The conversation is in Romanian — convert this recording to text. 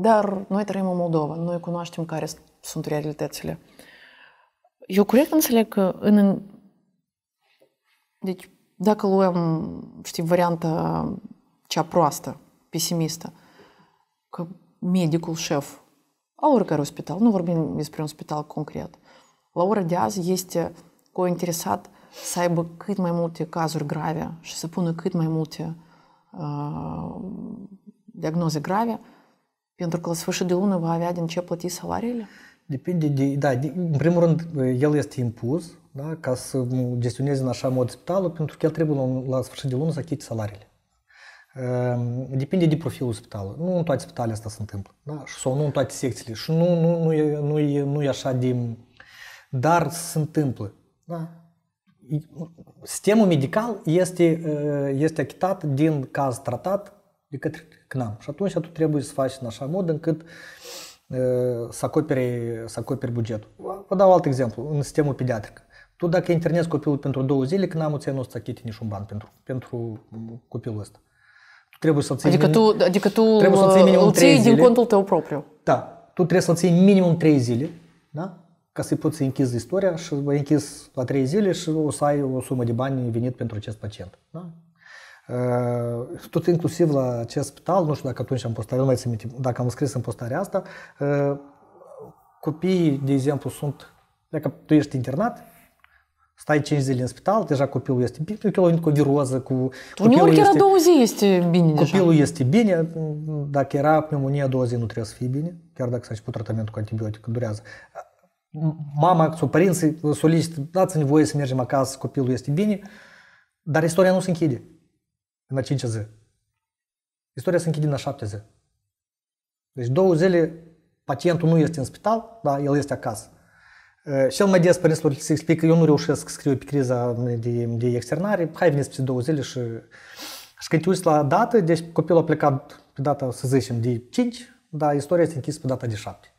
Dar noi trăim în Moldova, noi cunoaștem care sunt realitățile. Eu corect înțeleg că în... Deci, dacă luăm, știi, varianta cea proastă, pesimistă, că medicul șef al oricărui spital, nu vorbim despre un spital concret, la ora de azi este cointeresat să aibă cât mai multe cazuri grave și să pună cât mai multe uh, diagnoze grave, pentru că sfârșit de lună va avea din ce plăti salariile? Depinde de, da, de, în primul rând, el este impus, da, ca să gestioneze în așa mod spitalul, pentru că el trebuie la, la sfârșit de lună să achite salariile. Depinde de profilul spitalului. Nu în toate spitalele asta se întâmplă. Da? Sau nu în toate secțiile. Și nu, nu, nu, e, nu, e, nu e așa de... Dar se întâmplă. Da? Sistemul medical este, este achitat din caz tratat и к, к нам. Atunci tu trebuie să faci în așa mod încât să acoperi, să acoperi bugetul. Vă dau alt exemplu, în sistemul pediatric. Tu dacă internezi copilul pentru două zile, că n-am ți nu o să achite niciun ban pentru, pentru copilul ăsta. Tu trebuie să-l ții adică, minim, tu, adică tu trebuie să ții minimum îl ții din contul tău propriu. Da. Tu trebuie să-l ții minimum 3 zile, da? ca să-i poți să închizi istoria și vă închizi la 3 zile și o să ai o sumă de bani venit pentru acest pacient. Da? Tot э, inclusiv la acest spital, nu știu dacă atunci am postat, nu mai țin minte, dacă am scris în postarea asta, copiii, de exemplu, sunt, dacă tu ești internat, stai 5 zile în spital, deja copilul este bine, copilul este cu viroză, cu... Uneori chiar este, două zile este bine Copilul deja. este bine, dacă era pneumonie a doua zi nu trebuie să fie bine, chiar dacă s-a început tratamentul cu antibiotic, durează. Mama sau părinții solicită, dați nevoie să mergem acasă, copilul este bine, dar istoria nu se închide în a cincea zi. Istoria se închide în a șaptea zi. Deci două zile pacientul nu este în spital, dar el este acasă. Cel mai des părinților se explică, eu nu reușesc să scriu pe criza de, de externare, hai veniți peste două zile și, și când te uiți la dată, deci copilul a plecat pe data, să zicem, de 5, dar istoria este închisă pe data de 7.